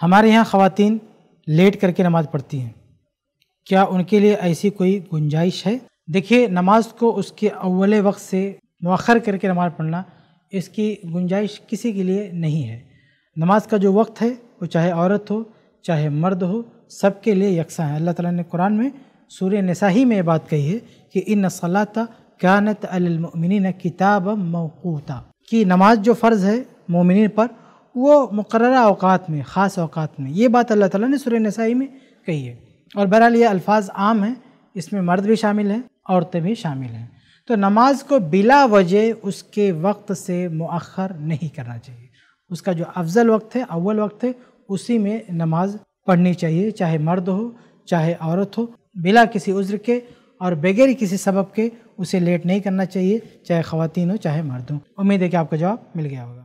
हमारे यहाँ ख़वातीन लेट करके नमाज़ पढ़ती हैं क्या उनके लिए ऐसी कोई गुंजाइश है देखिए नमाज को उसके अव्वल वक्त से मखर करके नमाज़ पढ़ना इसकी गुंजाइश किसी के लिए नहीं है नमाज का जो वक्त है वो चाहे औरत हो चाहे मर्द हो सबके लिए यकसा है अल्लाह ताला ने कुरान में सूर्य नसाही में बात कही है कि इन सलाता कानत अलमिन किताब मौकूता कि नमाज जो फ़र्ज़ है मोमिन पर वो मुकर अवकात में ख़ास अवकात में ये बात अल्लाह ताला ने सुर नसाई में कही है और बहरहाल ये अल्फाज आम हैं इसमें मर्द भी शामिल हैं औरतें भी शामिल हैं तो नमाज को बिला वजह उसके वक्त से मौखर नहीं करना चाहिए उसका जो अफजल वक्त है अव्वल वक्त है उसी में नमाज पढ़नी चाहिए चाहे मर्द हो चाहे औरत हो बिला किसी उज्र के और बगैर किसी सबब के उसे लेट नहीं करना चाहिए चाहे ख़वान हो चाहे मर्द हो उम्मीद है कि आपका जवाब मिल गया होगा